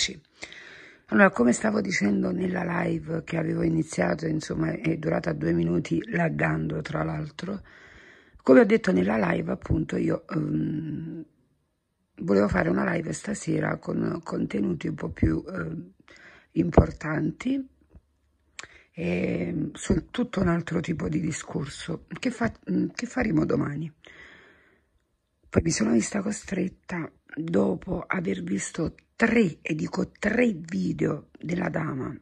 crederci. Allora, come stavo dicendo nella live che avevo iniziato, insomma, è durata due minuti laggando tra l'altro, come ho detto nella live, appunto, io ehm, volevo fare una live stasera con contenuti un po' più eh, importanti e ehm, su tutto un altro tipo di discorso che, fa, che faremo domani. Poi mi sono vista costretta, dopo aver visto tre, e dico tre video della dama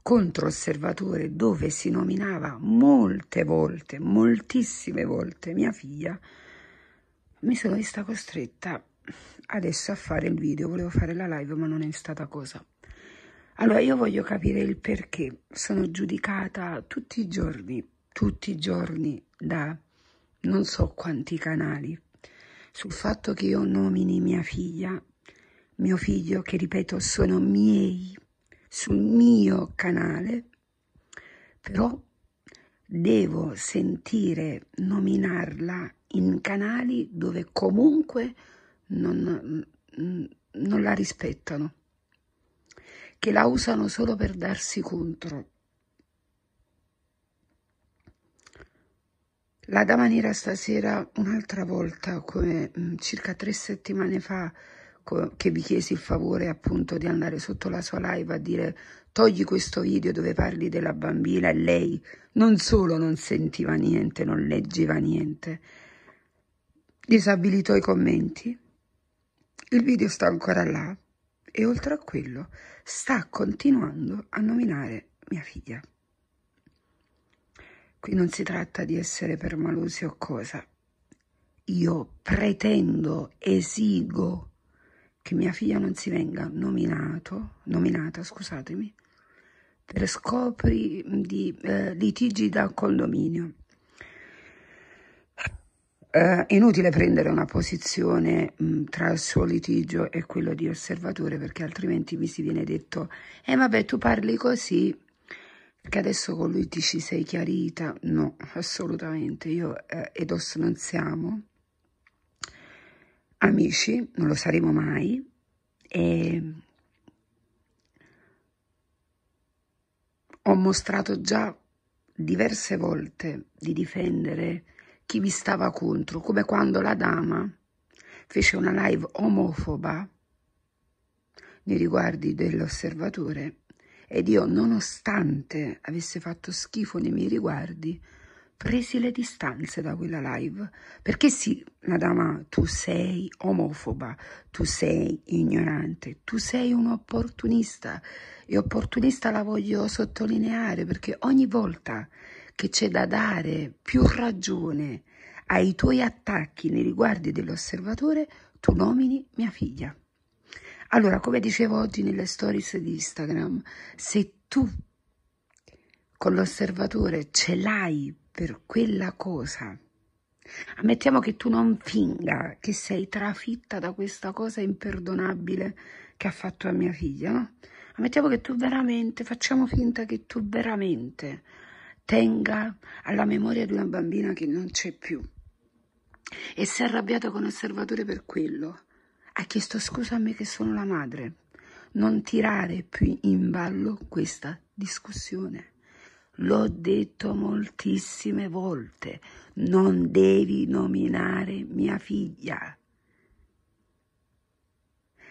contro osservatore dove si nominava molte volte, moltissime volte mia figlia, mi sono vista costretta adesso a fare il video, volevo fare la live ma non è stata cosa. Allora io voglio capire il perché, sono giudicata tutti i giorni, tutti i giorni da non so quanti canali sul fatto che io nomini mia figlia mio figlio, che ripeto sono miei, sul mio canale, però devo sentire nominarla in canali dove comunque non, mm, non la rispettano, che la usano solo per darsi contro. La da maniera stasera un'altra volta, come mm, circa tre settimane fa, che vi chiesi il favore appunto di andare sotto la sua live a dire togli questo video dove parli della bambina e lei non solo non sentiva niente, non leggeva niente, disabilitò i commenti. Il video sta ancora là e oltre a quello sta continuando a nominare mia figlia. Qui non si tratta di essere permalosi o cosa. Io pretendo, esigo che mia figlia non si venga nominato, nominata scusatemi, per scopi di eh, litigi da condominio. Eh, inutile prendere una posizione mh, mm, tra il suo litigio e quello di osservatore perché altrimenti mi si viene detto eh vabbè tu parli così perché adesso con lui ti ci sei chiarita no assolutamente io eh, ed os non siamo amici, non lo saremo mai, e ehm, ho mostrato già diverse volte di difendere chi mi stava contro, come quando la dama fece una live omofoba nei riguardi dell'osservatore ed io nonostante avesse fatto schifo nei miei riguardi presi le distanze da quella live. Perché sì, madama, tu sei omofoba, tu sei ignorante, tu sei un opportunista. E opportunista la voglio sottolineare perché ogni volta che c'è da dare più ragione ai tuoi attacchi nei riguardi dell'osservatore, tu nomini mia figlia. Allora, come dicevo oggi nelle stories di Instagram, se tu con l'osservatore ce l'hai per quella cosa. Ammettiamo che tu non finga che sei trafitta da questa cosa imperdonabile che ha fatto a mia figlia, no? Ammettiamo che tu veramente, facciamo finta che tu veramente tenga alla memoria di una bambina che non c'è più e si è arrabbiata con osservatore per quello. Ha chiesto scusa a me che sono la madre. Non tirare più in ballo questa discussione. L'ho detto moltissime volte, non devi nominare mia figlia.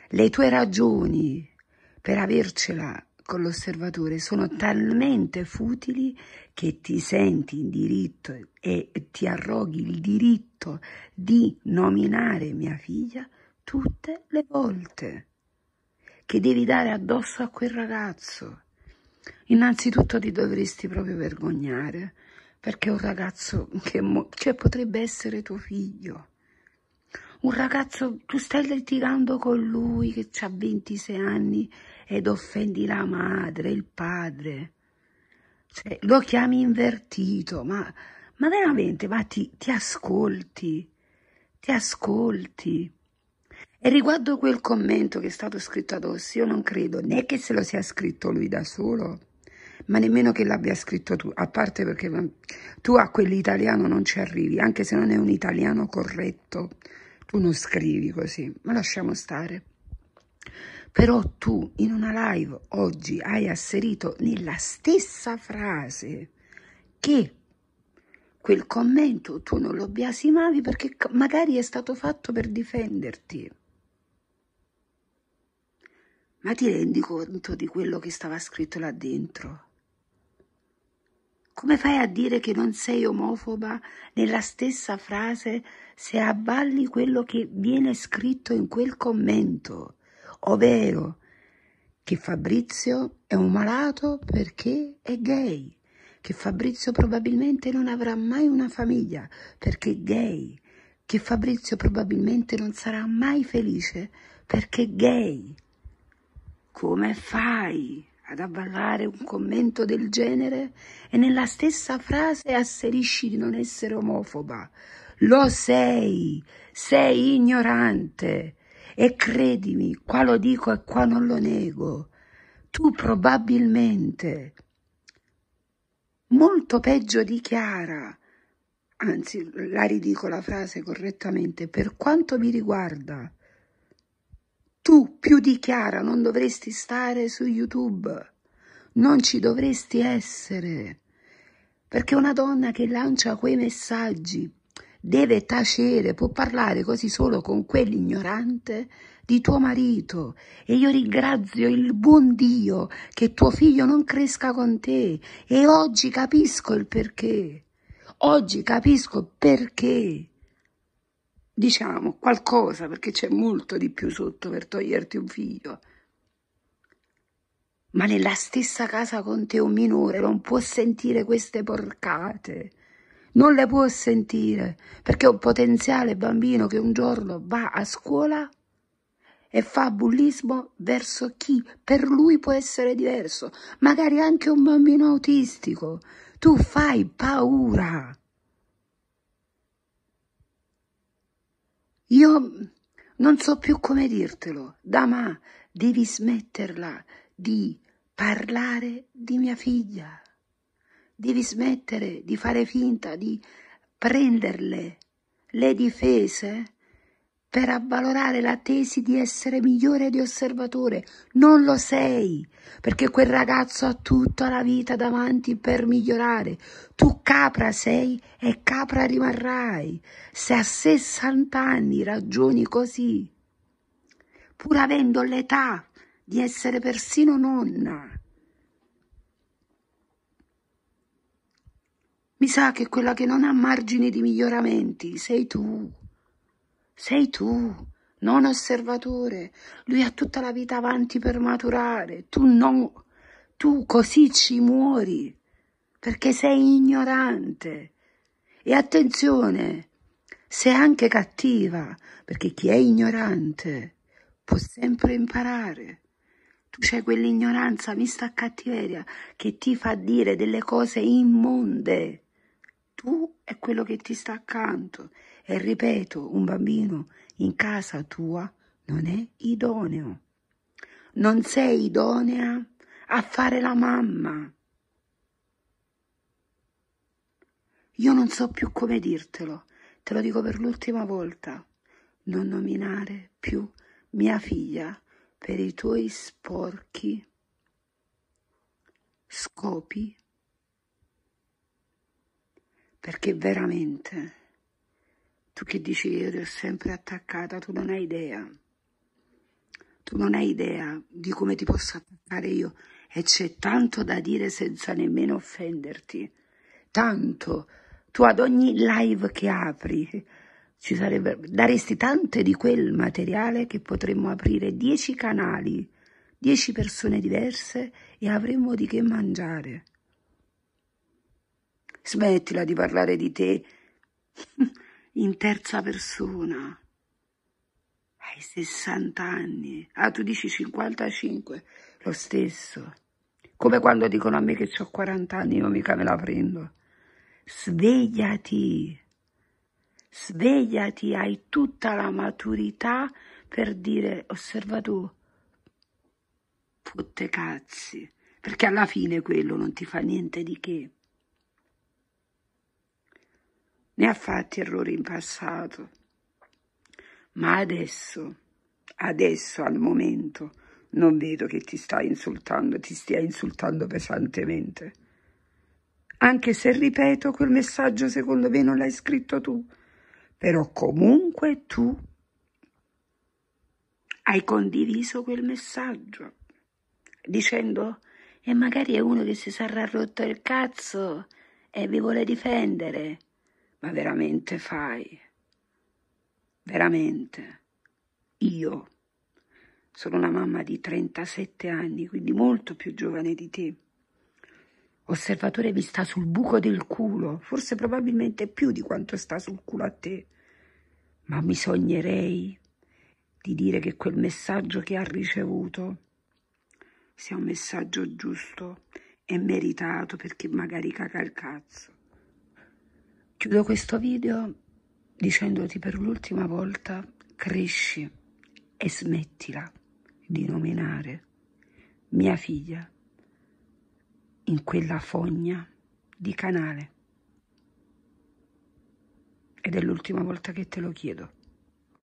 Le tue ragioni per avercela con l'osservatore sono talmente futili che ti senti in diritto e ti arroghi il diritto di nominare mia figlia tutte le volte che devi dare addosso a quel ragazzo Innanzitutto ti dovresti proprio vergognare perché un ragazzo che cioè, potrebbe essere tuo figlio. Un ragazzo, tu stai litigando con lui che ha 26 anni ed offendi la madre, il padre. Cioè, lo chiami invertito, ma, ma veramente, ma ti, ti ascolti, ti ascolti. E riguardo quel commento che è stato scritto ad Ossi, io non credo né che se lo sia scritto lui da solo, ma nemmeno che l'abbia scritto tu, a parte perché tu a quell'italiano non ci arrivi, anche se non è un italiano corretto, tu non scrivi così, ma lasciamo stare. Però tu in una live oggi hai asserito nella stessa frase che quel commento tu non lo biasimavi perché magari è stato fatto per difenderti. Ma ti rendi conto di quello che stava scritto là dentro? Come fai a dire che non sei omofoba nella stessa frase se avvalli quello che viene scritto in quel commento, ovvero che Fabrizio è un malato perché è gay? che Fabrizio probabilmente non avrà mai una famiglia perché è gay, che Fabrizio probabilmente non sarà mai felice perché è gay. Come fai ad avvallare un commento del genere e nella stessa frase asserisci di non essere omofoba? Lo sei, sei ignorante e credimi, qua lo dico e qua non lo nego. Tu probabilmente molto peggio di Chiara. Anzi, la ridico la frase correttamente, per quanto mi riguarda, tu più di Chiara non dovresti stare su YouTube, non ci dovresti essere, perché una donna che lancia quei messaggi deve tacere, può parlare così solo con quell'ignorante di tuo marito e io ringrazio il buon Dio che tuo figlio non cresca con te e oggi capisco il perché. Oggi capisco perché. Diciamo qualcosa perché c'è molto di più sotto per toglierti un figlio. Ma nella stessa casa con te un minore non può sentire queste porcate non le può sentire, perché è un potenziale bambino che un giorno va a scuola e fa bullismo verso chi per lui può essere diverso, magari anche un bambino autistico. Tu fai paura. Io non so più come dirtelo, da ma devi smetterla di parlare di mia figlia. Devi smettere di fare finta di prenderle le difese per avvalorare la tesi di essere migliore di osservatore. Non lo sei, perché quel ragazzo ha tutta la vita davanti per migliorare. Tu capra sei e capra rimarrai. Se a 60 anni ragioni così, pur avendo l'età di essere persino nonna, mi sa che quella che non ha margini di miglioramenti sei tu. Sei tu, non osservatore. Lui ha tutta la vita avanti per maturare. Tu no, Tu così ci muori perché sei ignorante. E attenzione, sei anche cattiva, perché chi è ignorante può sempre imparare. Tu c'è quell'ignoranza mista a cattiveria che ti fa dire delle cose immonde tu e quello che ti sta accanto. E ripeto, un bambino in casa tua non è idoneo. Non sei idonea a fare la mamma. Io non so più come dirtelo, te lo dico per l'ultima volta. Non nominare più mia figlia per i tuoi sporchi scopi perché veramente tu che dici che io ti ho sempre attaccata, tu non hai idea. Tu non hai idea di come ti posso attaccare io e c'è tanto da dire senza nemmeno offenderti. Tanto. Tu ad ogni live che apri ci sarebbe, daresti tante di quel materiale che potremmo aprire dieci canali, dieci persone diverse e avremmo di che mangiare. Smettila di parlare di te in terza persona. Hai 60 anni. Ah, tu dici 55. Lo stesso. Come quando dicono a me che ho 40 anni, io mica me la prendo. Svegliati. Svegliati, hai tutta la maturità per dire, osserva tu, fotte cazzi, perché alla fine quello non ti fa niente di che ne ha fatti errori in passato, ma adesso, adesso al momento, non vedo che ti stai insultando, ti stia insultando pesantemente. Anche se, ripeto, quel messaggio secondo me non l'hai scritto tu, però comunque tu hai condiviso quel messaggio dicendo e magari è uno che si sarà rotto il cazzo e vi vuole difendere ma veramente fai? Veramente? Io sono una mamma di 37 anni, quindi molto più giovane di te. Osservatore mi sta sul buco del culo, forse probabilmente più di quanto sta sul culo a te, ma mi sognerei di dire che quel messaggio che ha ricevuto sia un messaggio giusto e meritato perché magari caga il cazzo. Chiudo questo video dicendoti per l'ultima volta cresci e smettila di nominare mia figlia in quella fogna di canale. Ed è l'ultima volta che te lo chiedo.